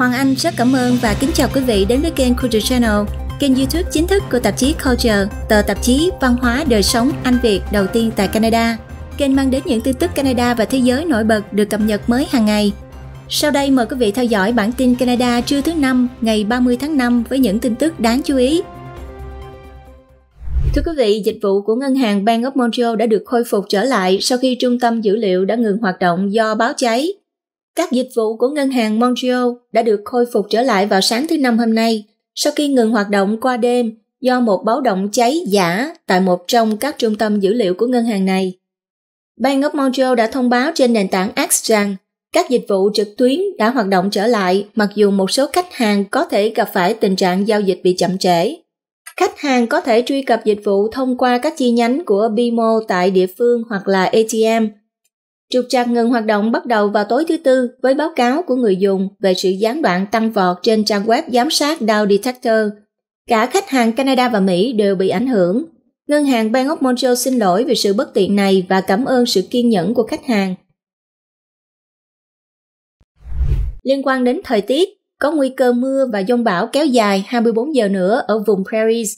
Hoàng Anh rất cảm ơn và kính chào quý vị đến với kênh Culture Channel, kênh YouTube chính thức của tạp chí Culture, tờ tạp chí văn hóa đời sống Anh Việt đầu tiên tại Canada. Kênh mang đến những tin tức Canada và thế giới nổi bật được cập nhật mới hàng ngày. Sau đây mời quý vị theo dõi bản tin Canada trưa thứ năm ngày 30 tháng 5 với những tin tức đáng chú ý. Thưa quý vị, dịch vụ của ngân hàng Bank of Montreal đã được khôi phục trở lại sau khi trung tâm dữ liệu đã ngừng hoạt động do báo cháy các dịch vụ của ngân hàng Montreal đã được khôi phục trở lại vào sáng thứ Năm hôm nay sau khi ngừng hoạt động qua đêm do một báo động cháy giả tại một trong các trung tâm dữ liệu của ngân hàng này. Bank of Montreal đã thông báo trên nền tảng X rằng các dịch vụ trực tuyến đã hoạt động trở lại mặc dù một số khách hàng có thể gặp phải tình trạng giao dịch bị chậm trễ. Khách hàng có thể truy cập dịch vụ thông qua các chi nhánh của BMO tại địa phương hoặc là ATM – Trục trặc ngừng hoạt động bắt đầu vào tối thứ Tư với báo cáo của người dùng về sự gián đoạn tăng vọt trên trang web giám sát Dow Detector. Cả khách hàng Canada và Mỹ đều bị ảnh hưởng. Ngân hàng Bank of Montreal xin lỗi vì sự bất tiện này và cảm ơn sự kiên nhẫn của khách hàng. Liên quan đến thời tiết, có nguy cơ mưa và dông bão kéo dài 24 giờ nữa ở vùng Prairies.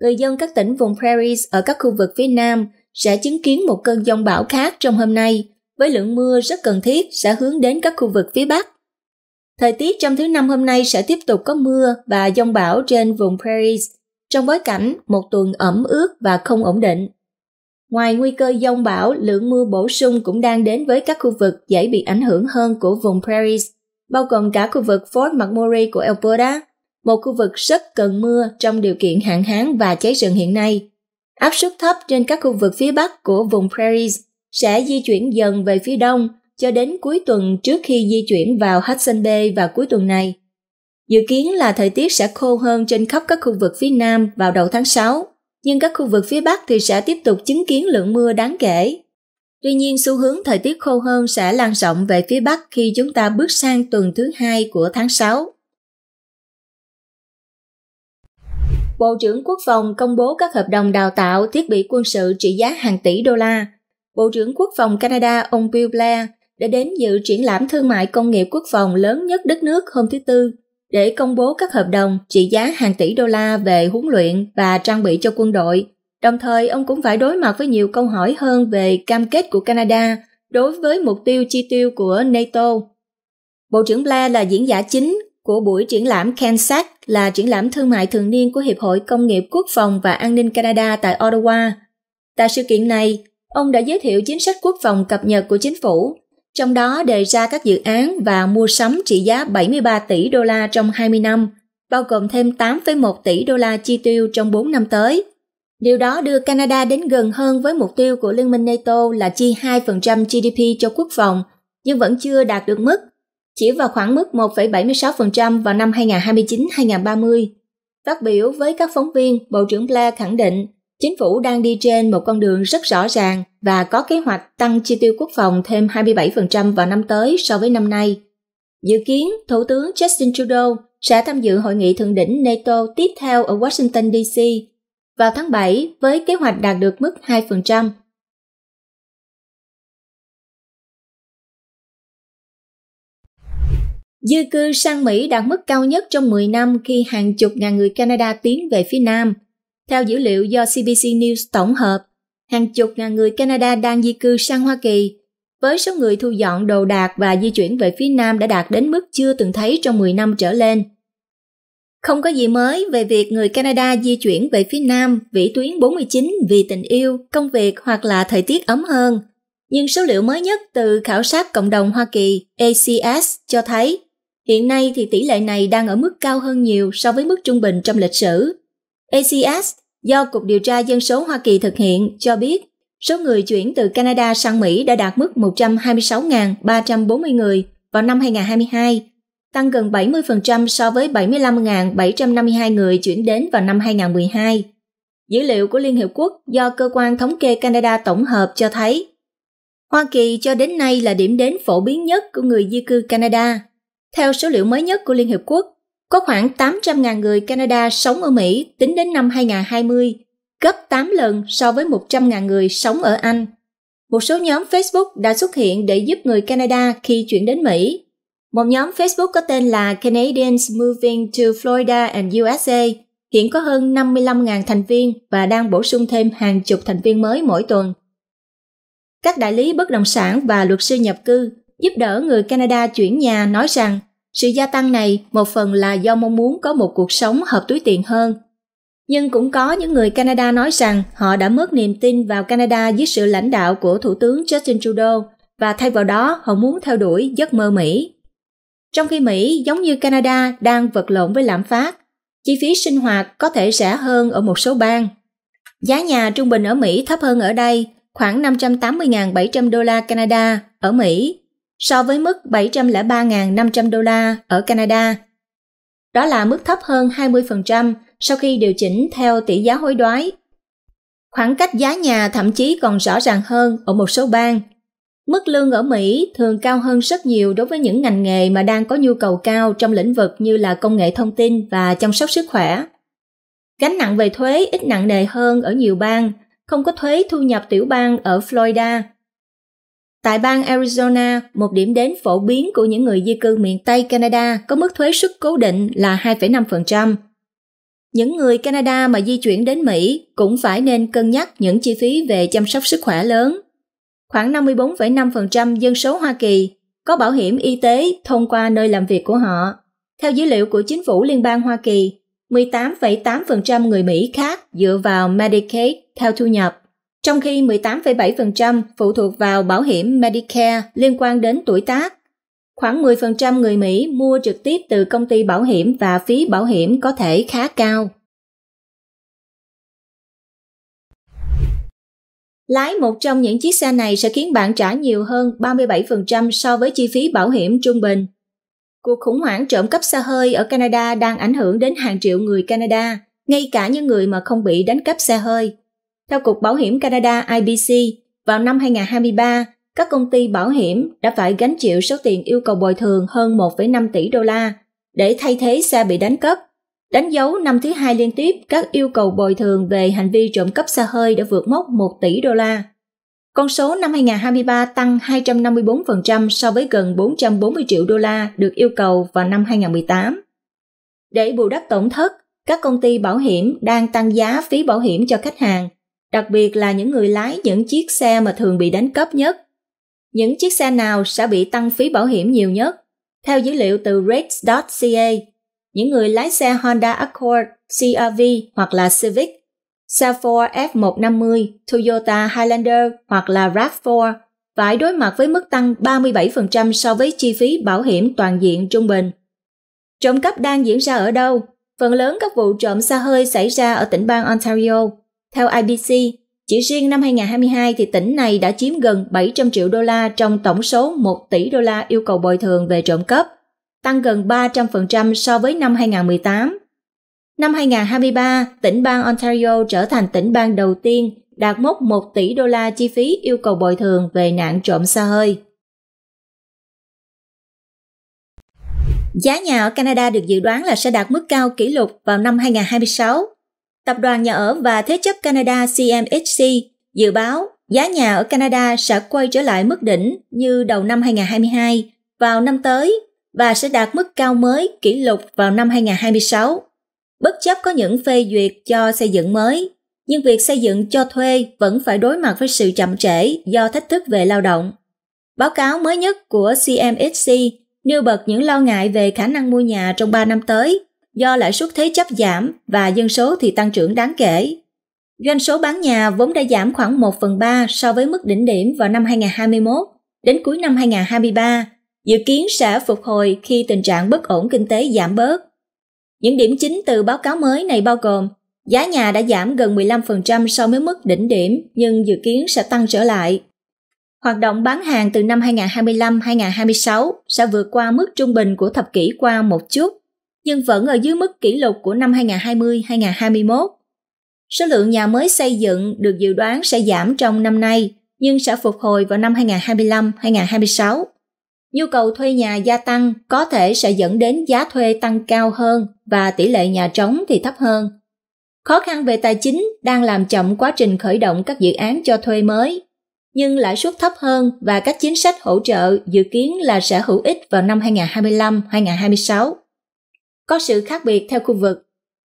Người dân các tỉnh vùng Prairies ở các khu vực phía Nam sẽ chứng kiến một cơn dông bão khác trong hôm nay với lượng mưa rất cần thiết sẽ hướng đến các khu vực phía Bắc. Thời tiết trong thứ năm hôm nay sẽ tiếp tục có mưa và giông bão trên vùng Prairies, trong bối cảnh một tuần ẩm ướt và không ổn định. Ngoài nguy cơ giông bão, lượng mưa bổ sung cũng đang đến với các khu vực dễ bị ảnh hưởng hơn của vùng Prairies, bao gồm cả khu vực Fort McMurray của Alberta, một khu vực rất cần mưa trong điều kiện hạn hán và cháy rừng hiện nay. Áp suất thấp trên các khu vực phía bắc của vùng Prairies sẽ di chuyển dần về phía đông cho đến cuối tuần trước khi di chuyển vào Hudson Bay vào cuối tuần này. Dự kiến là thời tiết sẽ khô hơn trên khắp các khu vực phía Nam vào đầu tháng 6, nhưng các khu vực phía Bắc thì sẽ tiếp tục chứng kiến lượng mưa đáng kể. Tuy nhiên xu hướng thời tiết khô hơn sẽ lan rộng về phía Bắc khi chúng ta bước sang tuần thứ hai của tháng 6. Bộ trưởng Quốc phòng công bố các hợp đồng đào tạo thiết bị quân sự trị giá hàng tỷ đô la Bộ trưởng Quốc phòng Canada ông Bill Blair đã đến dự triển lãm thương mại công nghiệp quốc phòng lớn nhất đất nước hôm thứ Tư để công bố các hợp đồng trị giá hàng tỷ đô la về huấn luyện và trang bị cho quân đội. Đồng thời, ông cũng phải đối mặt với nhiều câu hỏi hơn về cam kết của Canada đối với mục tiêu chi tiêu của NATO. Bộ trưởng Blair là diễn giả chính của buổi triển lãm Kansas là triển lãm thương mại thường niên của Hiệp hội Công nghiệp Quốc phòng và An ninh Canada tại Ottawa. Tại sự kiện này, Ông đã giới thiệu chính sách quốc phòng cập nhật của chính phủ, trong đó đề ra các dự án và mua sắm trị giá 73 tỷ đô la trong 20 năm, bao gồm thêm 8,1 tỷ đô la chi tiêu trong 4 năm tới. Điều đó đưa Canada đến gần hơn với mục tiêu của Liên minh NATO là chi 2% GDP cho quốc phòng, nhưng vẫn chưa đạt được mức, chỉ vào khoảng mức 1,76% vào năm 2029-2030. Phát biểu với các phóng viên, Bộ trưởng Blair khẳng định Chính phủ đang đi trên một con đường rất rõ ràng và có kế hoạch tăng chi tiêu quốc phòng thêm 27% vào năm tới so với năm nay. Dự kiến, Thủ tướng Justin Trudeau sẽ tham dự hội nghị thượng đỉnh NATO tiếp theo ở Washington DC vào tháng 7 với kế hoạch đạt được mức 2%. Dư cư sang Mỹ đạt mức cao nhất trong 10 năm khi hàng chục ngàn người Canada tiến về phía Nam – theo dữ liệu do CBC News tổng hợp, hàng chục ngàn người Canada đang di cư sang Hoa Kỳ, với số người thu dọn đồ đạc và di chuyển về phía Nam đã đạt đến mức chưa từng thấy trong 10 năm trở lên. Không có gì mới về việc người Canada di chuyển về phía Nam vĩ tuyến 49 vì tình yêu, công việc hoặc là thời tiết ấm hơn. Nhưng số liệu mới nhất từ khảo sát cộng đồng Hoa Kỳ ACS cho thấy hiện nay thì tỷ lệ này đang ở mức cao hơn nhiều so với mức trung bình trong lịch sử ACS do Cục Điều tra Dân số Hoa Kỳ thực hiện cho biết số người chuyển từ Canada sang Mỹ đã đạt mức 126.340 người vào năm 2022, tăng gần 70% so với 75.752 người chuyển đến vào năm 2012. Dữ liệu của Liên Hiệp Quốc do Cơ quan Thống kê Canada tổng hợp cho thấy Hoa Kỳ cho đến nay là điểm đến phổ biến nhất của người di cư Canada. Theo số liệu mới nhất của Liên Hiệp Quốc, có khoảng 800.000 người Canada sống ở Mỹ tính đến năm 2020, gấp 8 lần so với 100.000 người sống ở Anh. Một số nhóm Facebook đã xuất hiện để giúp người Canada khi chuyển đến Mỹ. Một nhóm Facebook có tên là Canadians Moving to Florida and USA hiện có hơn 55.000 thành viên và đang bổ sung thêm hàng chục thành viên mới mỗi tuần. Các đại lý bất động sản và luật sư nhập cư giúp đỡ người Canada chuyển nhà nói rằng sự gia tăng này một phần là do mong muốn có một cuộc sống hợp túi tiền hơn. Nhưng cũng có những người Canada nói rằng họ đã mất niềm tin vào Canada dưới sự lãnh đạo của Thủ tướng Justin Trudeau và thay vào đó họ muốn theo đuổi giấc mơ Mỹ. Trong khi Mỹ, giống như Canada, đang vật lộn với lạm phát, chi phí sinh hoạt có thể rẻ hơn ở một số bang. Giá nhà trung bình ở Mỹ thấp hơn ở đây, khoảng 580.700 đô la Canada ở Mỹ so với mức 703.500 đô la ở Canada. Đó là mức thấp hơn 20% sau khi điều chỉnh theo tỷ giá hối đoái. Khoảng cách giá nhà thậm chí còn rõ ràng hơn ở một số bang. Mức lương ở Mỹ thường cao hơn rất nhiều đối với những ngành nghề mà đang có nhu cầu cao trong lĩnh vực như là công nghệ thông tin và chăm sóc sức khỏe. Gánh nặng về thuế ít nặng nề hơn ở nhiều bang, không có thuế thu nhập tiểu bang ở Florida Tại bang Arizona, một điểm đến phổ biến của những người di cư miền Tây Canada có mức thuế suất cố định là 2,5%. Những người Canada mà di chuyển đến Mỹ cũng phải nên cân nhắc những chi phí về chăm sóc sức khỏe lớn. Khoảng 54,5% dân số Hoa Kỳ có bảo hiểm y tế thông qua nơi làm việc của họ. Theo dữ liệu của chính phủ liên bang Hoa Kỳ, 18,8% người Mỹ khác dựa vào Medicaid theo thu nhập trong khi 18,7% phụ thuộc vào bảo hiểm Medicare liên quan đến tuổi tác. Khoảng 10% người Mỹ mua trực tiếp từ công ty bảo hiểm và phí bảo hiểm có thể khá cao. Lái một trong những chiếc xe này sẽ khiến bạn trả nhiều hơn 37% so với chi phí bảo hiểm trung bình. Cuộc khủng hoảng trộm cắp xe hơi ở Canada đang ảnh hưởng đến hàng triệu người Canada, ngay cả những người mà không bị đánh cắp xe hơi. Theo Cục Bảo hiểm Canada IBC, vào năm 2023, các công ty bảo hiểm đã phải gánh chịu số tiền yêu cầu bồi thường hơn 1,5 tỷ đô la để thay thế xe bị đánh cắp. Đánh dấu năm thứ hai liên tiếp, các yêu cầu bồi thường về hành vi trộm cắp xe hơi đã vượt mốc 1 tỷ đô la. Con số năm 2023 tăng 254% so với gần 440 triệu đô la được yêu cầu vào năm 2018. Để bù đắp tổn thất, các công ty bảo hiểm đang tăng giá phí bảo hiểm cho khách hàng đặc biệt là những người lái những chiếc xe mà thường bị đánh cắp nhất. Những chiếc xe nào sẽ bị tăng phí bảo hiểm nhiều nhất? Theo dữ liệu từ rates.ca, những người lái xe Honda Accord, CRV hoặc là Civic, xe Ford F150, Toyota Highlander hoặc là RAV4 phải đối mặt với mức tăng 37% so với chi phí bảo hiểm toàn diện trung bình. Trộm cắp đang diễn ra ở đâu? Phần lớn các vụ trộm xe hơi xảy ra ở tỉnh bang Ontario, theo IBC, chỉ riêng năm 2022 thì tỉnh này đã chiếm gần 700 triệu đô la trong tổng số 1 tỷ đô la yêu cầu bồi thường về trộm cắp, tăng gần 300% so với năm 2018. Năm 2023, tỉnh bang Ontario trở thành tỉnh bang đầu tiên đạt mốc 1 tỷ đô la chi phí yêu cầu bồi thường về nạn trộm xa hơi. Giá nhà ở Canada được dự đoán là sẽ đạt mức cao kỷ lục vào năm 2026 Tập đoàn Nhà ở và Thế chấp Canada CMHC dự báo giá nhà ở Canada sẽ quay trở lại mức đỉnh như đầu năm 2022 vào năm tới và sẽ đạt mức cao mới kỷ lục vào năm 2026. Bất chấp có những phê duyệt cho xây dựng mới, nhưng việc xây dựng cho thuê vẫn phải đối mặt với sự chậm trễ do thách thức về lao động. Báo cáo mới nhất của CMHC nêu bật những lo ngại về khả năng mua nhà trong 3 năm tới do lãi suất thế chấp giảm và dân số thì tăng trưởng đáng kể. Doanh số bán nhà vốn đã giảm khoảng 1 phần 3 so với mức đỉnh điểm vào năm 2021 đến cuối năm 2023, dự kiến sẽ phục hồi khi tình trạng bất ổn kinh tế giảm bớt. Những điểm chính từ báo cáo mới này bao gồm giá nhà đã giảm gần 15% so với mức đỉnh điểm nhưng dự kiến sẽ tăng trở lại. Hoạt động bán hàng từ năm 2025-2026 sẽ vượt qua mức trung bình của thập kỷ qua một chút nhưng vẫn ở dưới mức kỷ lục của năm 2020-2021. Số lượng nhà mới xây dựng được dự đoán sẽ giảm trong năm nay, nhưng sẽ phục hồi vào năm 2025-2026. Nhu cầu thuê nhà gia tăng có thể sẽ dẫn đến giá thuê tăng cao hơn và tỷ lệ nhà trống thì thấp hơn. Khó khăn về tài chính đang làm chậm quá trình khởi động các dự án cho thuê mới, nhưng lãi suất thấp hơn và các chính sách hỗ trợ dự kiến là sẽ hữu ích vào năm 2025-2026 có sự khác biệt theo khu vực.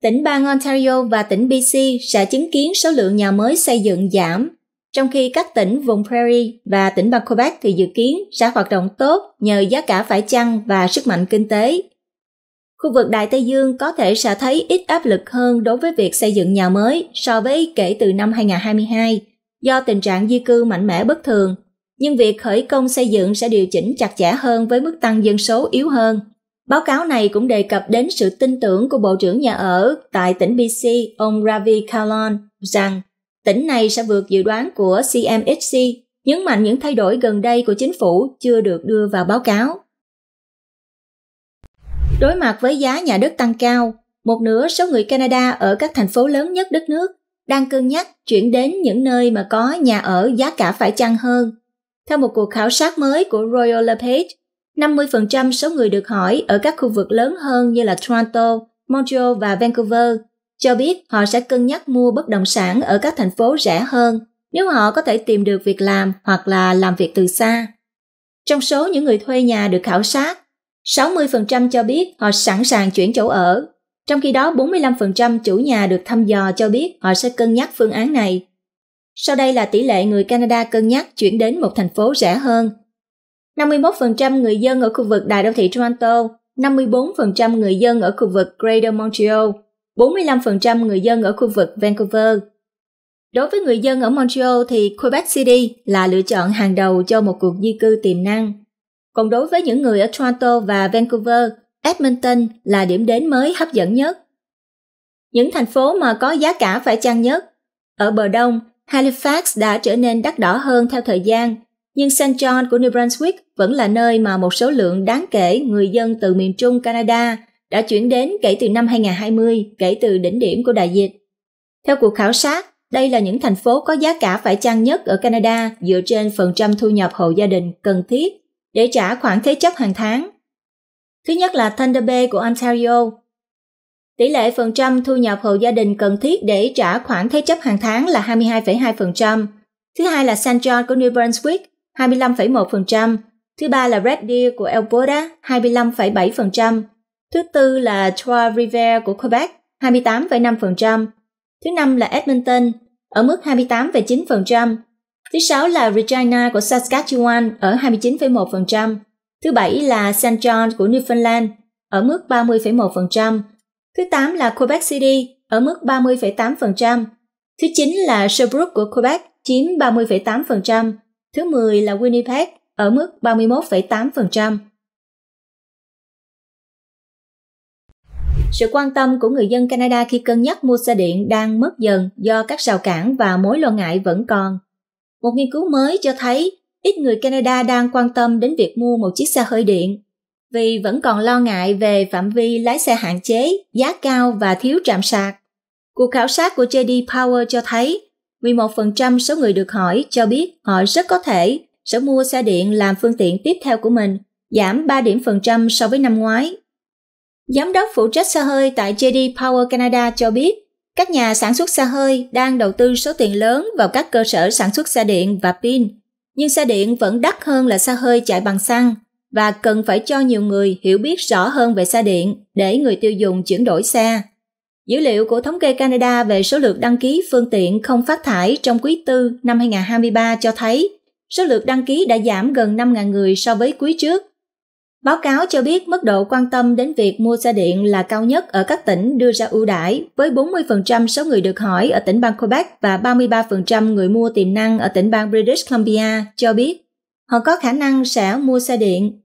Tỉnh bang Ontario và tỉnh BC sẽ chứng kiến số lượng nhà mới xây dựng giảm, trong khi các tỉnh vùng Prairie và tỉnh bang Quebec thì dự kiến sẽ hoạt động tốt nhờ giá cả phải chăng và sức mạnh kinh tế. Khu vực Đại Tây Dương có thể sẽ thấy ít áp lực hơn đối với việc xây dựng nhà mới so với kể từ năm 2022 do tình trạng di cư mạnh mẽ bất thường, nhưng việc khởi công xây dựng sẽ điều chỉnh chặt chẽ hơn với mức tăng dân số yếu hơn. Báo cáo này cũng đề cập đến sự tin tưởng của Bộ trưởng Nhà ở tại tỉnh BC, ông Ravi Kalon, rằng tỉnh này sẽ vượt dự đoán của CMHC, nhấn mạnh những thay đổi gần đây của chính phủ chưa được đưa vào báo cáo. Đối mặt với giá nhà đất tăng cao, một nửa số người Canada ở các thành phố lớn nhất đất nước đang cân nhắc chuyển đến những nơi mà có nhà ở giá cả phải chăng hơn. Theo một cuộc khảo sát mới của Royal LePage, 50% số người được hỏi ở các khu vực lớn hơn như là Toronto, Montreal và Vancouver cho biết họ sẽ cân nhắc mua bất động sản ở các thành phố rẻ hơn nếu họ có thể tìm được việc làm hoặc là làm việc từ xa. Trong số những người thuê nhà được khảo sát, 60% cho biết họ sẵn sàng chuyển chỗ ở, trong khi đó 45% chủ nhà được thăm dò cho biết họ sẽ cân nhắc phương án này. Sau đây là tỷ lệ người Canada cân nhắc chuyển đến một thành phố rẻ hơn 51% người dân ở khu vực đại đô thị Toronto, 54% người dân ở khu vực Greater Montreal, 45% người dân ở khu vực Vancouver. Đối với người dân ở Montreal thì Quebec City là lựa chọn hàng đầu cho một cuộc di cư tiềm năng. Còn đối với những người ở Toronto và Vancouver, Edmonton là điểm đến mới hấp dẫn nhất. Những thành phố mà có giá cả phải chăng nhất. Ở bờ đông, Halifax đã trở nên đắt đỏ hơn theo thời gian nhưng St. John của New Brunswick vẫn là nơi mà một số lượng đáng kể người dân từ miền Trung Canada đã chuyển đến kể từ năm 2020, kể từ đỉnh điểm của đại dịch. Theo cuộc khảo sát, đây là những thành phố có giá cả phải chăng nhất ở Canada dựa trên phần trăm thu nhập hộ gia đình cần thiết để trả khoản thế chấp hàng tháng. Thứ nhất là Thunder Bay của Ontario. Tỷ lệ phần trăm thu nhập hộ gia đình cần thiết để trả khoản thế chấp hàng tháng là 22,2%. Thứ hai là St. John của New Brunswick 25,1%, thứ ba là Red Deer của Alberta 25,7%, thứ tư là Trois Rivières của Quebec 28,5%, thứ năm là Edmonton ở mức 28,9%, thứ sáu là Regina của Saskatchewan ở 29,1%, thứ bảy là St. John của Newfoundland ở mức 30,1%, thứ tám là Quebec City ở mức 30,8%, thứ chín là Sherbrooke của Quebec chiếm 30,8%, Thứ 10 là Winnipeg ở mức 31,8%. Sự quan tâm của người dân Canada khi cân nhắc mua xe điện đang mất dần do các rào cản và mối lo ngại vẫn còn. Một nghiên cứu mới cho thấy ít người Canada đang quan tâm đến việc mua một chiếc xe hơi điện vì vẫn còn lo ngại về phạm vi lái xe hạn chế, giá cao và thiếu trạm sạc. Cuộc khảo sát của JD Power cho thấy 11% số người được hỏi cho biết họ rất có thể sẽ mua xe điện làm phương tiện tiếp theo của mình, giảm 3 điểm phần trăm so với năm ngoái. Giám đốc phụ trách xe hơi tại JD Power Canada cho biết, các nhà sản xuất xe hơi đang đầu tư số tiền lớn vào các cơ sở sản xuất xe điện và pin, nhưng xe điện vẫn đắt hơn là xe hơi chạy bằng xăng và cần phải cho nhiều người hiểu biết rõ hơn về xe điện để người tiêu dùng chuyển đổi xe. Dữ liệu của thống kê Canada về số lượt đăng ký phương tiện không phát thải trong quý tư năm 2023 cho thấy số lượt đăng ký đã giảm gần 5.000 người so với quý trước. Báo cáo cho biết mức độ quan tâm đến việc mua xe điện là cao nhất ở các tỉnh đưa ra ưu đãi, với 40% số người được hỏi ở tỉnh bang Quebec và 33% người mua tiềm năng ở tỉnh bang British Columbia cho biết họ có khả năng sẽ mua xe điện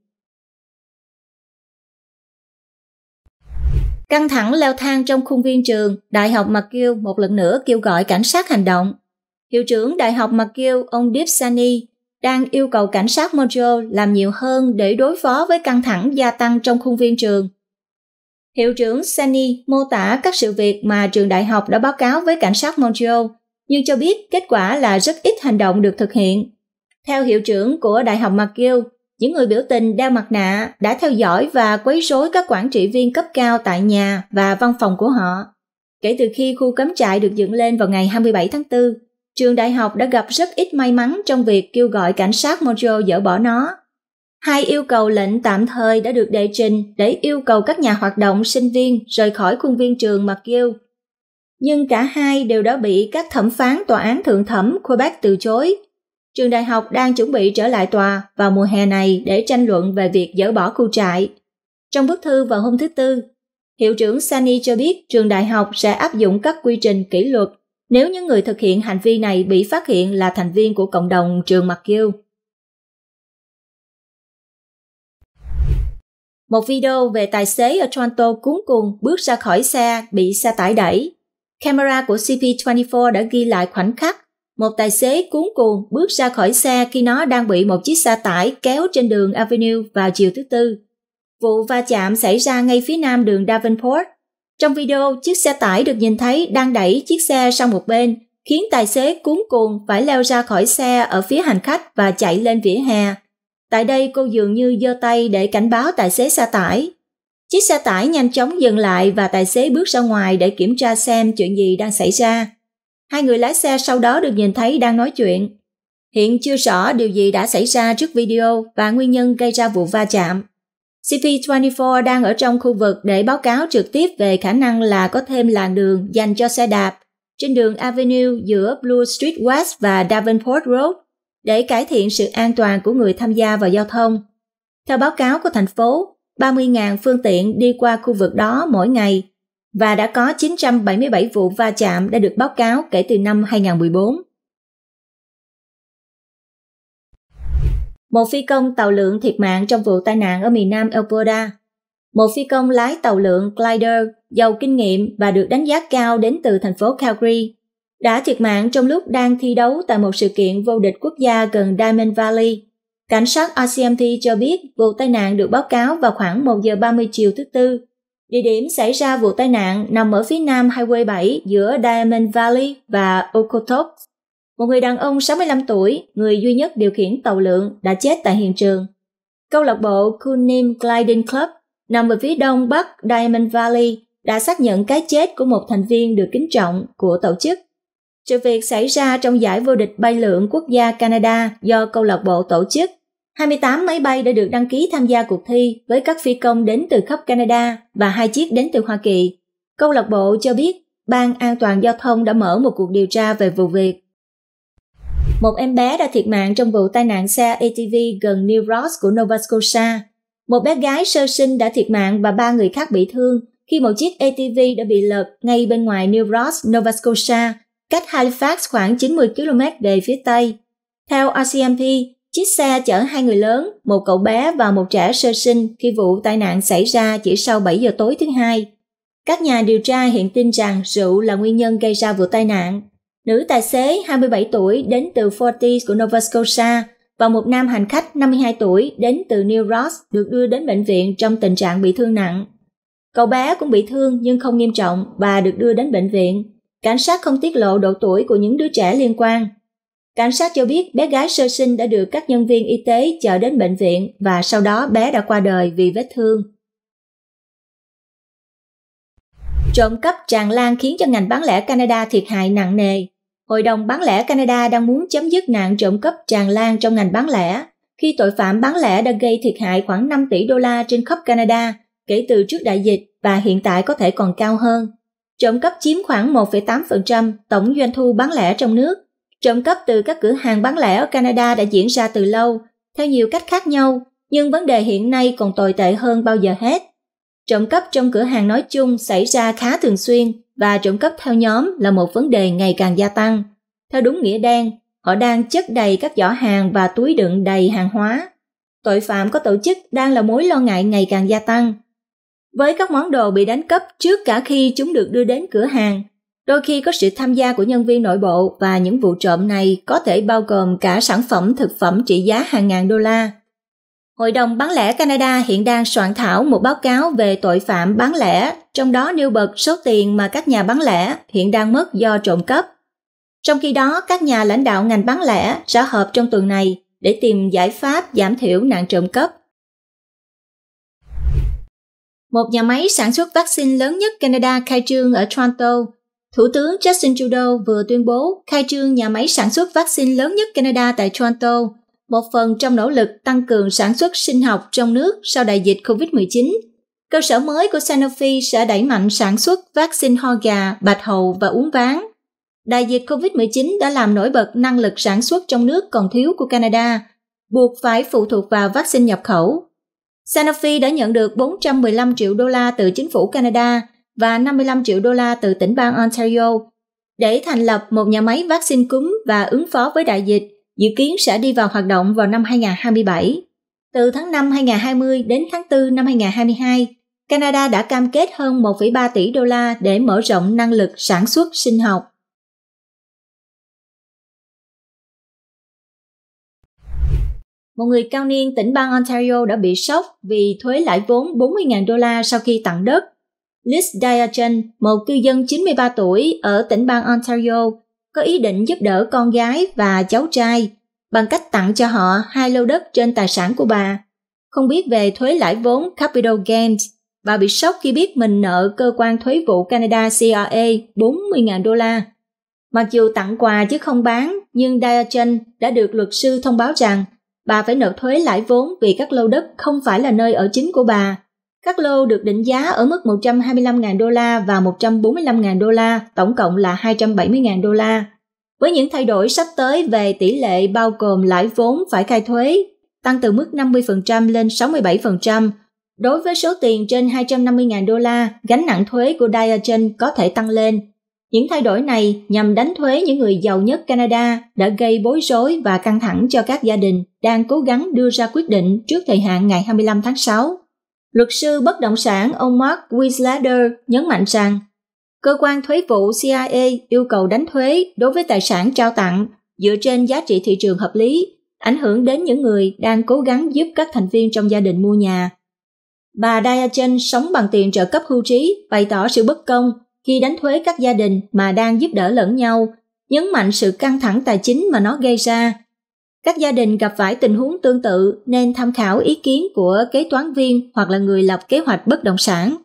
Căng thẳng leo thang trong khuôn viên trường, Đại học McGill một lần nữa kêu gọi cảnh sát hành động. Hiệu trưởng Đại học McGill, ông Deep Sani, đang yêu cầu cảnh sát Montreal làm nhiều hơn để đối phó với căng thẳng gia tăng trong khuôn viên trường. Hiệu trưởng Sani mô tả các sự việc mà trường đại học đã báo cáo với cảnh sát Montreal, nhưng cho biết kết quả là rất ít hành động được thực hiện. Theo hiệu trưởng của Đại học McGill, những người biểu tình đeo mặt nạ đã theo dõi và quấy rối các quản trị viên cấp cao tại nhà và văn phòng của họ. Kể từ khi khu cấm trại được dựng lên vào ngày 27 tháng 4, trường đại học đã gặp rất ít may mắn trong việc kêu gọi cảnh sát Montreal dỡ bỏ nó. Hai yêu cầu lệnh tạm thời đã được đệ trình để yêu cầu các nhà hoạt động sinh viên rời khỏi khuôn viên trường kêu, Nhưng cả hai đều đã bị các thẩm phán tòa án thượng thẩm Quebec từ chối trường đại học đang chuẩn bị trở lại tòa vào mùa hè này để tranh luận về việc dỡ bỏ khu trại. Trong bức thư vào hôm thứ Tư, Hiệu trưởng Sani cho biết trường đại học sẽ áp dụng các quy trình kỷ luật nếu những người thực hiện hành vi này bị phát hiện là thành viên của cộng đồng trường kêu Một video về tài xế ở Toronto cuốn cùng bước ra khỏi xe bị xe tải đẩy. Camera của CP24 đã ghi lại khoảnh khắc một tài xế cuốn cuồng bước ra khỏi xe khi nó đang bị một chiếc xe tải kéo trên đường Avenue vào chiều thứ Tư. Vụ va chạm xảy ra ngay phía nam đường Davenport. Trong video, chiếc xe tải được nhìn thấy đang đẩy chiếc xe sang một bên, khiến tài xế cuốn cuồng phải leo ra khỏi xe ở phía hành khách và chạy lên vỉa hè. Tại đây cô dường như giơ tay để cảnh báo tài xế xe tải. Chiếc xe tải nhanh chóng dừng lại và tài xế bước ra ngoài để kiểm tra xem chuyện gì đang xảy ra. Hai người lái xe sau đó được nhìn thấy đang nói chuyện. Hiện chưa rõ điều gì đã xảy ra trước video và nguyên nhân gây ra vụ va chạm. CP24 đang ở trong khu vực để báo cáo trực tiếp về khả năng là có thêm làn đường dành cho xe đạp trên đường Avenue giữa Blue Street West và Davenport Road để cải thiện sự an toàn của người tham gia vào giao thông. Theo báo cáo của thành phố, 30.000 phương tiện đi qua khu vực đó mỗi ngày và đã có 977 vụ va chạm đã được báo cáo kể từ năm 2014. Một phi công tàu lượn thiệt mạng trong vụ tai nạn ở miền nam Alberta. Một phi công lái tàu lượn glider giàu kinh nghiệm và được đánh giá cao đến từ thành phố Calgary đã thiệt mạng trong lúc đang thi đấu tại một sự kiện vô địch quốc gia gần Diamond Valley. Cảnh sát RCMP cho biết vụ tai nạn được báo cáo vào khoảng 1 giờ 30 chiều thứ Tư Địa điểm xảy ra vụ tai nạn nằm ở phía nam Highway 7 giữa Diamond Valley và Okotoks. Một người đàn ông 65 tuổi, người duy nhất điều khiển tàu lượn, đã chết tại hiện trường. Câu lạc bộ Kunim Gliding Club nằm về phía đông bắc Diamond Valley đã xác nhận cái chết của một thành viên được kính trọng của tổ chức. Sự việc xảy ra trong giải vô địch bay lượn quốc gia Canada do câu lạc bộ tổ chức 28 máy bay đã được đăng ký tham gia cuộc thi với các phi công đến từ khắp Canada và hai chiếc đến từ Hoa Kỳ. Câu lạc bộ cho biết Ban An toàn Giao thông đã mở một cuộc điều tra về vụ việc. Một em bé đã thiệt mạng trong vụ tai nạn xe ATV gần New Ross của Nova Scotia. Một bé gái sơ sinh đã thiệt mạng và ba người khác bị thương khi một chiếc ATV đã bị lật ngay bên ngoài New Ross, Nova Scotia, cách Halifax khoảng 90 km về phía Tây. Theo RCMP, Chiếc xe chở hai người lớn, một cậu bé và một trẻ sơ sinh khi vụ tai nạn xảy ra chỉ sau 7 giờ tối thứ hai. Các nhà điều tra hiện tin rằng rượu là nguyên nhân gây ra vụ tai nạn. Nữ tài xế 27 tuổi đến từ Forties của Nova Scotia và một nam hành khách 52 tuổi đến từ New Ross được đưa đến bệnh viện trong tình trạng bị thương nặng. Cậu bé cũng bị thương nhưng không nghiêm trọng và được đưa đến bệnh viện. Cảnh sát không tiết lộ độ tuổi của những đứa trẻ liên quan. Cảnh sát cho biết bé gái sơ sinh đã được các nhân viên y tế chở đến bệnh viện và sau đó bé đã qua đời vì vết thương. Trộm cắp tràn lan khiến cho ngành bán lẻ Canada thiệt hại nặng nề. Hội đồng bán lẻ Canada đang muốn chấm dứt nạn trộm cắp tràn lan trong ngành bán lẻ, khi tội phạm bán lẻ đã gây thiệt hại khoảng 5 tỷ đô la trên khắp Canada kể từ trước đại dịch và hiện tại có thể còn cao hơn. Trộm cắp chiếm khoảng 1,8% tổng doanh thu bán lẻ trong nước Trộm cắp từ các cửa hàng bán lẻ ở Canada đã diễn ra từ lâu, theo nhiều cách khác nhau, nhưng vấn đề hiện nay còn tồi tệ hơn bao giờ hết. Trộm cắp trong cửa hàng nói chung xảy ra khá thường xuyên và trộm cắp theo nhóm là một vấn đề ngày càng gia tăng. Theo đúng nghĩa đen, họ đang chất đầy các giỏ hàng và túi đựng đầy hàng hóa. Tội phạm có tổ chức đang là mối lo ngại ngày càng gia tăng. Với các món đồ bị đánh cắp trước cả khi chúng được đưa đến cửa hàng, Đôi khi có sự tham gia của nhân viên nội bộ và những vụ trộm này có thể bao gồm cả sản phẩm thực phẩm trị giá hàng ngàn đô la. Hội đồng bán lẻ Canada hiện đang soạn thảo một báo cáo về tội phạm bán lẻ, trong đó nêu bật số tiền mà các nhà bán lẻ hiện đang mất do trộm cắp. Trong khi đó, các nhà lãnh đạo ngành bán lẻ sẽ họp trong tuần này để tìm giải pháp giảm thiểu nạn trộm cắp. Một nhà máy sản xuất vaccine lớn nhất Canada khai trương ở Toronto Thủ tướng Justin Trudeau vừa tuyên bố khai trương nhà máy sản xuất vaccine lớn nhất Canada tại Toronto, một phần trong nỗ lực tăng cường sản xuất sinh học trong nước sau đại dịch COVID-19. Cơ sở mới của Sanofi sẽ đẩy mạnh sản xuất vaccine ho gà, bạch hầu và uống ván. Đại dịch COVID-19 đã làm nổi bật năng lực sản xuất trong nước còn thiếu của Canada, buộc phải phụ thuộc vào vaccine nhập khẩu. Sanofi đã nhận được 415 triệu đô la từ chính phủ Canada và 55 triệu đô la từ tỉnh bang Ontario để thành lập một nhà máy vaccine cúm và ứng phó với đại dịch dự kiến sẽ đi vào hoạt động vào năm 2027. Từ tháng 5 2020 đến tháng 4 năm 2022, Canada đã cam kết hơn 1,3 tỷ đô la để mở rộng năng lực sản xuất sinh học. Một người cao niên tỉnh bang Ontario đã bị sốc vì thuế lãi vốn 40.000 đô la sau khi tặng đất Liz Diagen, một cư dân 93 tuổi ở tỉnh bang Ontario, có ý định giúp đỡ con gái và cháu trai bằng cách tặng cho họ hai lô đất trên tài sản của bà. Không biết về thuế lãi vốn capital gains, bà bị sốc khi biết mình nợ cơ quan thuế vụ Canada CRA 40.000 đô la. Mặc dù tặng quà chứ không bán, nhưng Diagen đã được luật sư thông báo rằng bà phải nộp thuế lãi vốn vì các lô đất không phải là nơi ở chính của bà các lô được định giá ở mức 125.000 đô la và 145.000 đô la, tổng cộng là 270.000 đô la. Với những thay đổi sắp tới về tỷ lệ bao gồm lãi vốn phải khai thuế, tăng từ mức 50% lên 67%, đối với số tiền trên 250.000 đô la, gánh nặng thuế của Diagen có thể tăng lên. Những thay đổi này nhằm đánh thuế những người giàu nhất Canada đã gây bối rối và căng thẳng cho các gia đình đang cố gắng đưa ra quyết định trước thời hạn ngày 25 tháng 6. Luật sư bất động sản ông Mark Wieslader nhấn mạnh rằng, cơ quan thuế vụ CIA yêu cầu đánh thuế đối với tài sản trao tặng dựa trên giá trị thị trường hợp lý, ảnh hưởng đến những người đang cố gắng giúp các thành viên trong gia đình mua nhà. Bà Diachen sống bằng tiền trợ cấp hưu trí bày tỏ sự bất công khi đánh thuế các gia đình mà đang giúp đỡ lẫn nhau, nhấn mạnh sự căng thẳng tài chính mà nó gây ra các gia đình gặp phải tình huống tương tự nên tham khảo ý kiến của kế toán viên hoặc là người lập kế hoạch bất động sản.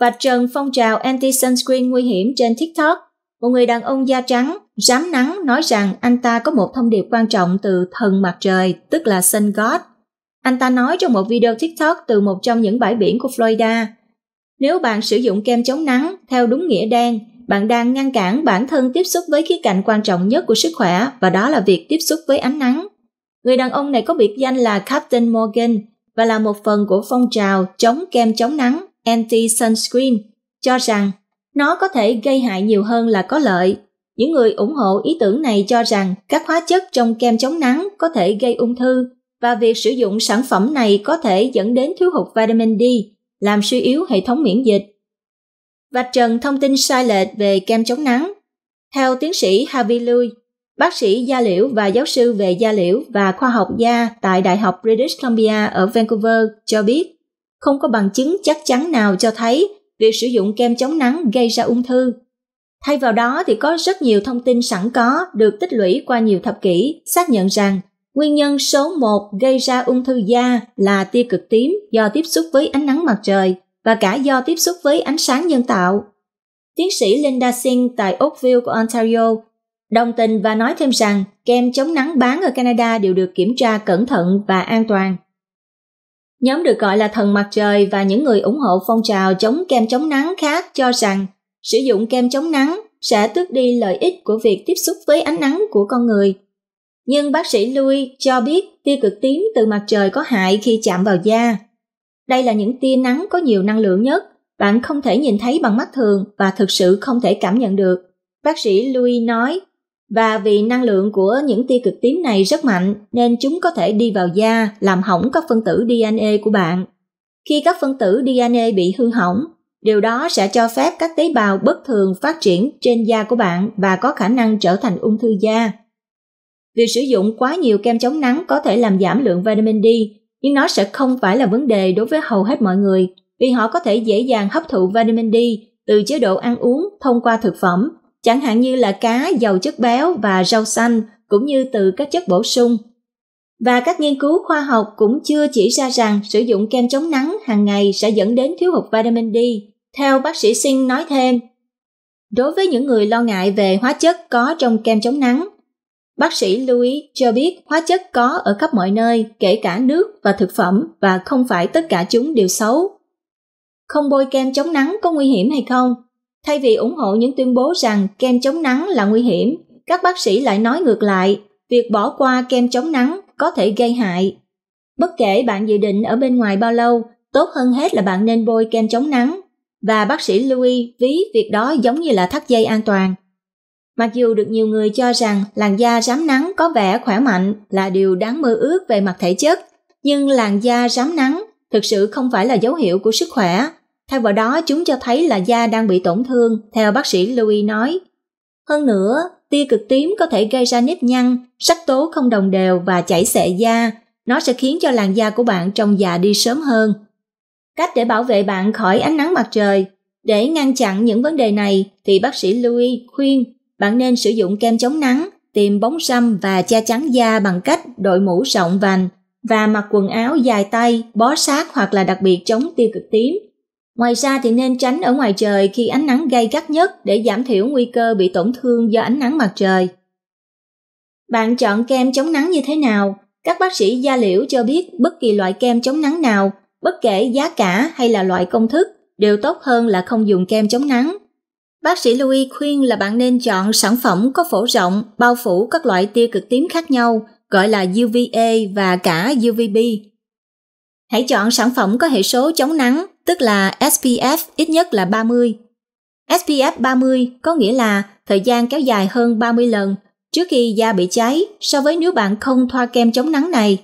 Và trần phong trào anti-sunscreen nguy hiểm trên TikTok, một người đàn ông da trắng, rám nắng nói rằng anh ta có một thông điệp quan trọng từ thần mặt trời, tức là Sun God. Anh ta nói trong một video TikTok từ một trong những bãi biển của Florida, nếu bạn sử dụng kem chống nắng theo đúng nghĩa đen bạn đang ngăn cản bản thân tiếp xúc với khía cạnh quan trọng nhất của sức khỏe và đó là việc tiếp xúc với ánh nắng. Người đàn ông này có biệt danh là Captain Morgan và là một phần của phong trào chống kem chống nắng anti-sunscreen, cho rằng nó có thể gây hại nhiều hơn là có lợi. Những người ủng hộ ý tưởng này cho rằng các hóa chất trong kem chống nắng có thể gây ung thư và việc sử dụng sản phẩm này có thể dẫn đến thiếu hụt vitamin D, làm suy yếu hệ thống miễn dịch vạch trần thông tin sai lệch về kem chống nắng. Theo tiến sĩ Harvey Lui, bác sĩ da liễu và giáo sư về da liễu và khoa học da tại Đại học British Columbia ở Vancouver cho biết, không có bằng chứng chắc chắn nào cho thấy việc sử dụng kem chống nắng gây ra ung thư. Thay vào đó thì có rất nhiều thông tin sẵn có được tích lũy qua nhiều thập kỷ xác nhận rằng nguyên nhân số 1 gây ra ung thư da là tia cực tím do tiếp xúc với ánh nắng mặt trời – và cả do tiếp xúc với ánh sáng nhân tạo. Tiến sĩ Linda Singh tại Oakville của Ontario đồng tình và nói thêm rằng kem chống nắng bán ở Canada đều được kiểm tra cẩn thận và an toàn. Nhóm được gọi là thần mặt trời và những người ủng hộ phong trào chống kem chống nắng khác cho rằng sử dụng kem chống nắng sẽ tước đi lợi ích của việc tiếp xúc với ánh nắng của con người. Nhưng bác sĩ Louis cho biết tia cực tím từ mặt trời có hại khi chạm vào da. Đây là những tia nắng có nhiều năng lượng nhất, bạn không thể nhìn thấy bằng mắt thường và thực sự không thể cảm nhận được. Bác sĩ Louis nói, và vì năng lượng của những tia cực tím này rất mạnh nên chúng có thể đi vào da, làm hỏng các phân tử DNA của bạn. Khi các phân tử DNA bị hư hỏng, điều đó sẽ cho phép các tế bào bất thường phát triển trên da của bạn và có khả năng trở thành ung thư da. Việc sử dụng quá nhiều kem chống nắng có thể làm giảm lượng vitamin D nhưng nó sẽ không phải là vấn đề đối với hầu hết mọi người vì họ có thể dễ dàng hấp thụ vitamin D từ chế độ ăn uống thông qua thực phẩm, chẳng hạn như là cá giàu chất béo và rau xanh cũng như từ các chất bổ sung. Và các nghiên cứu khoa học cũng chưa chỉ ra rằng sử dụng kem chống nắng hàng ngày sẽ dẫn đến thiếu hụt vitamin D. Theo bác sĩ Sinh nói thêm, đối với những người lo ngại về hóa chất có trong kem chống nắng, Bác sĩ Louis cho biết hóa chất có ở khắp mọi nơi, kể cả nước và thực phẩm và không phải tất cả chúng đều xấu. Không bôi kem chống nắng có nguy hiểm hay không? Thay vì ủng hộ những tuyên bố rằng kem chống nắng là nguy hiểm, các bác sĩ lại nói ngược lại, việc bỏ qua kem chống nắng có thể gây hại. Bất kể bạn dự định ở bên ngoài bao lâu, tốt hơn hết là bạn nên bôi kem chống nắng. Và bác sĩ Louis ví việc đó giống như là thắt dây an toàn. Mặc dù được nhiều người cho rằng làn da rám nắng có vẻ khỏe mạnh là điều đáng mơ ước về mặt thể chất, nhưng làn da rám nắng thực sự không phải là dấu hiệu của sức khỏe. Thay vào đó, chúng cho thấy là da đang bị tổn thương, theo bác sĩ Louis nói. Hơn nữa, tia cực tím có thể gây ra nếp nhăn, sắc tố không đồng đều và chảy xệ da. Nó sẽ khiến cho làn da của bạn trông già đi sớm hơn. Cách để bảo vệ bạn khỏi ánh nắng mặt trời Để ngăn chặn những vấn đề này thì bác sĩ Louis khuyên bạn nên sử dụng kem chống nắng, tìm bóng râm và che chắn da bằng cách đội mũ rộng vành và mặc quần áo dài tay, bó sát hoặc là đặc biệt chống tiêu cực tím. Ngoài ra thì nên tránh ở ngoài trời khi ánh nắng gay gắt nhất để giảm thiểu nguy cơ bị tổn thương do ánh nắng mặt trời. Bạn chọn kem chống nắng như thế nào? Các bác sĩ da liễu cho biết bất kỳ loại kem chống nắng nào, bất kể giá cả hay là loại công thức, đều tốt hơn là không dùng kem chống nắng. Bác sĩ Louis khuyên là bạn nên chọn sản phẩm có phổ rộng, bao phủ các loại tia cực tím khác nhau, gọi là UVA và cả UVB. Hãy chọn sản phẩm có hệ số chống nắng, tức là SPF ít nhất là 30. SPF 30 có nghĩa là thời gian kéo dài hơn 30 lần trước khi da bị cháy so với nếu bạn không thoa kem chống nắng này.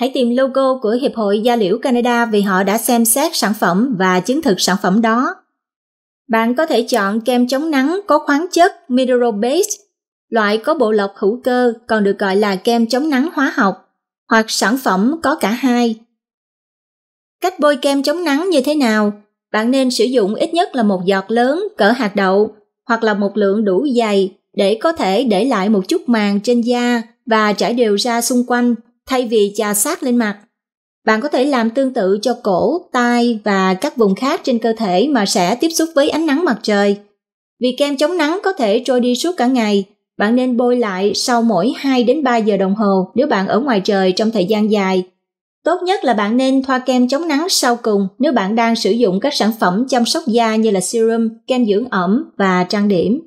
Hãy tìm logo của Hiệp hội Da liễu Canada vì họ đã xem xét sản phẩm và chứng thực sản phẩm đó. Bạn có thể chọn kem chống nắng có khoáng chất mineral base, loại có bộ lọc hữu cơ còn được gọi là kem chống nắng hóa học, hoặc sản phẩm có cả hai. Cách bôi kem chống nắng như thế nào? Bạn nên sử dụng ít nhất là một giọt lớn cỡ hạt đậu hoặc là một lượng đủ dày để có thể để lại một chút màng trên da và trải đều ra xung quanh thay vì chà sát lên mặt. Bạn có thể làm tương tự cho cổ, tai và các vùng khác trên cơ thể mà sẽ tiếp xúc với ánh nắng mặt trời. Vì kem chống nắng có thể trôi đi suốt cả ngày, bạn nên bôi lại sau mỗi 2 đến 3 giờ đồng hồ nếu bạn ở ngoài trời trong thời gian dài. Tốt nhất là bạn nên thoa kem chống nắng sau cùng nếu bạn đang sử dụng các sản phẩm chăm sóc da như là serum, kem dưỡng ẩm và trang điểm.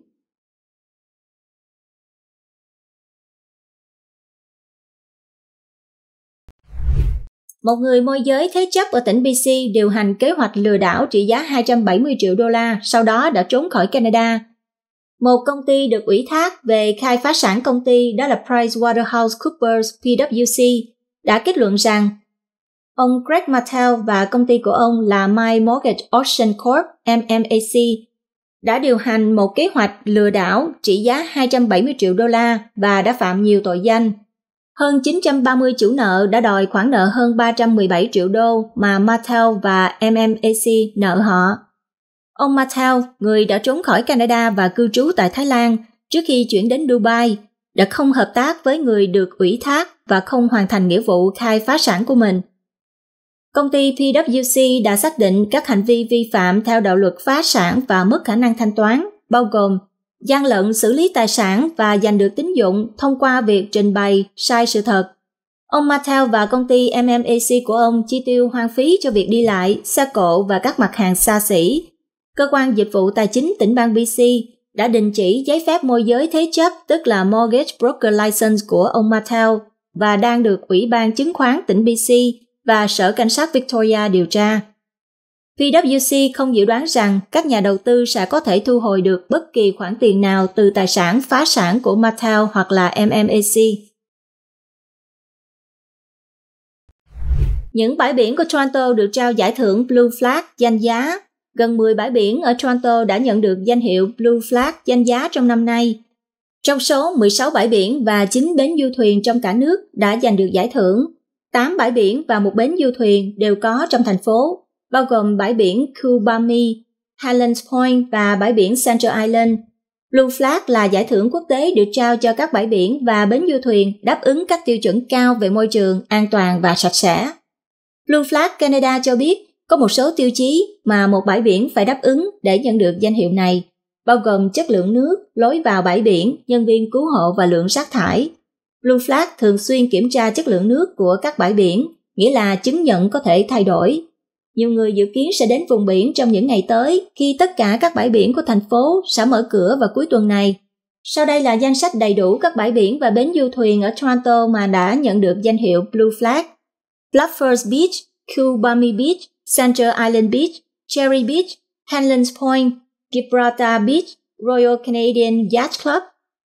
một người môi giới thế chấp ở tỉnh BC điều hành kế hoạch lừa đảo trị giá 270 triệu đô la, sau đó đã trốn khỏi Canada. Một công ty được ủy thác về khai phá sản công ty đó là PricewaterhouseCoopers PwC đã kết luận rằng ông Greg Martel và công ty của ông là My Mortgage Auction Corp MMAC đã điều hành một kế hoạch lừa đảo trị giá 270 triệu đô la và đã phạm nhiều tội danh – hơn 930 chủ nợ đã đòi khoản nợ hơn 317 triệu đô mà Mattel và MMAC nợ họ. Ông Mattel, người đã trốn khỏi Canada và cư trú tại Thái Lan trước khi chuyển đến Dubai, đã không hợp tác với người được ủy thác và không hoàn thành nghĩa vụ khai phá sản của mình. Công ty PwC đã xác định các hành vi vi phạm theo đạo luật phá sản và mất khả năng thanh toán, bao gồm gian lận xử lý tài sản và giành được tín dụng thông qua việc trình bày sai sự thật. Ông Mattel và công ty MMAC của ông chi tiêu hoang phí cho việc đi lại, xe cộ và các mặt hàng xa xỉ. Cơ quan Dịch vụ Tài chính tỉnh bang BC đã đình chỉ giấy phép môi giới thế chấp tức là Mortgage Broker License của ông Mattel và đang được Ủy ban Chứng khoán tỉnh BC và Sở Cảnh sát Victoria điều tra. PwC không dự đoán rằng các nhà đầu tư sẽ có thể thu hồi được bất kỳ khoản tiền nào từ tài sản phá sản của Mattel hoặc là MMAC. Những bãi biển của Toronto được trao giải thưởng Blue Flag danh giá. Gần 10 bãi biển ở Toronto đã nhận được danh hiệu Blue Flag danh giá trong năm nay. Trong số 16 bãi biển và 9 bến du thuyền trong cả nước đã giành được giải thưởng, 8 bãi biển và một bến du thuyền đều có trong thành phố bao gồm bãi biển Kubami, Highlands Point và bãi biển Central Island. Blue Flag là giải thưởng quốc tế được trao cho các bãi biển và bến du thuyền đáp ứng các tiêu chuẩn cao về môi trường, an toàn và sạch sẽ. Blue Flag Canada cho biết có một số tiêu chí mà một bãi biển phải đáp ứng để nhận được danh hiệu này, bao gồm chất lượng nước, lối vào bãi biển, nhân viên cứu hộ và lượng rác thải. Blue Flag thường xuyên kiểm tra chất lượng nước của các bãi biển, nghĩa là chứng nhận có thể thay đổi, nhiều người dự kiến sẽ đến vùng biển trong những ngày tới khi tất cả các bãi biển của thành phố sẽ mở cửa vào cuối tuần này. Sau đây là danh sách đầy đủ các bãi biển và bến du thuyền ở Toronto mà đã nhận được danh hiệu Blue Flag. Bluffers Beach, Kubami Beach, Center Island Beach, Cherry Beach, Hanlon's Point, Gibraltar Beach, Royal Canadian Yacht Club,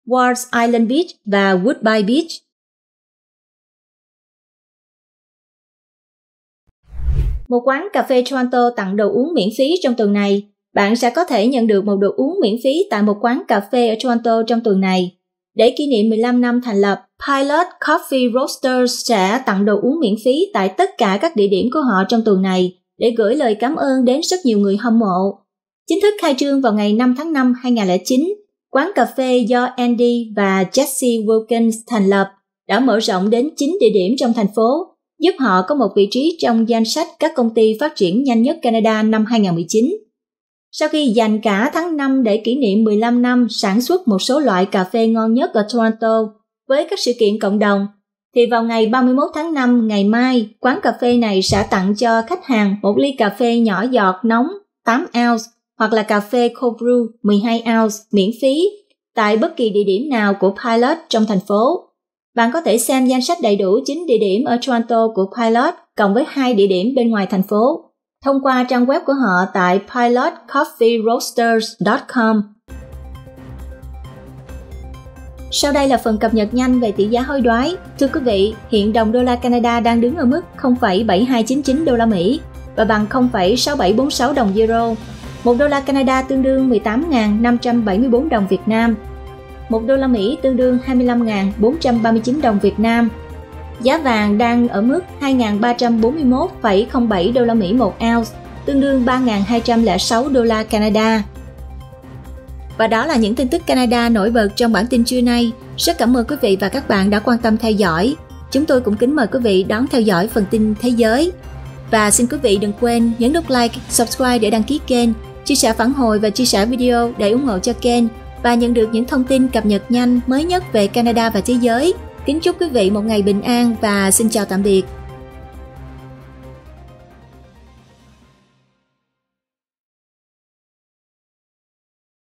Wards Island Beach và Woodbine Beach. một quán cà phê Toronto tặng đồ uống miễn phí trong tuần này, bạn sẽ có thể nhận được một đồ uống miễn phí tại một quán cà phê ở Toronto trong tuần này. Để kỷ niệm 15 năm thành lập, Pilot Coffee Roasters sẽ tặng đồ uống miễn phí tại tất cả các địa điểm của họ trong tuần này để gửi lời cảm ơn đến rất nhiều người hâm mộ. Chính thức khai trương vào ngày 5 tháng 5 2009, quán cà phê do Andy và Jesse Wilkins thành lập đã mở rộng đến 9 địa điểm trong thành phố giúp họ có một vị trí trong danh sách các công ty phát triển nhanh nhất Canada năm 2019. Sau khi dành cả tháng 5 để kỷ niệm 15 năm sản xuất một số loại cà phê ngon nhất ở Toronto với các sự kiện cộng đồng, thì vào ngày 31 tháng 5 ngày mai, quán cà phê này sẽ tặng cho khách hàng một ly cà phê nhỏ giọt nóng 8 ounce hoặc là cà phê cold brew 12 ounce miễn phí tại bất kỳ địa điểm nào của Pilot trong thành phố. Bạn có thể xem danh sách đầy đủ 9 địa điểm ở Toronto của Pilot cộng với 2 địa điểm bên ngoài thành phố thông qua trang web của họ tại pilotcoffeeroasters.com. Sau đây là phần cập nhật nhanh về tỷ giá hối đoái. Thưa quý vị, hiện đồng đô la Canada đang đứng ở mức 0,7299 đô la Mỹ và bằng 0,6746 đồng euro. 1 đô la Canada tương đương 18.574 đồng Việt Nam, 1 đô la Mỹ tương đương 25.439 đồng Việt Nam. Giá vàng đang ở mức 2.341,07 đô la Mỹ một ounce, tương đương 3.206 đô la Canada. Và đó là những tin tức Canada nổi bật trong bản tin trưa nay. Rất cảm ơn quý vị và các bạn đã quan tâm theo dõi. Chúng tôi cũng kính mời quý vị đón theo dõi phần tin thế giới. Và xin quý vị đừng quên nhấn nút like, subscribe để đăng ký kênh, chia sẻ phản hồi và chia sẻ video để ủng hộ cho kênh và nhận được những thông tin cập nhật nhanh mới nhất về Canada và thế giới. Kính chúc quý vị một ngày bình an và xin chào tạm biệt.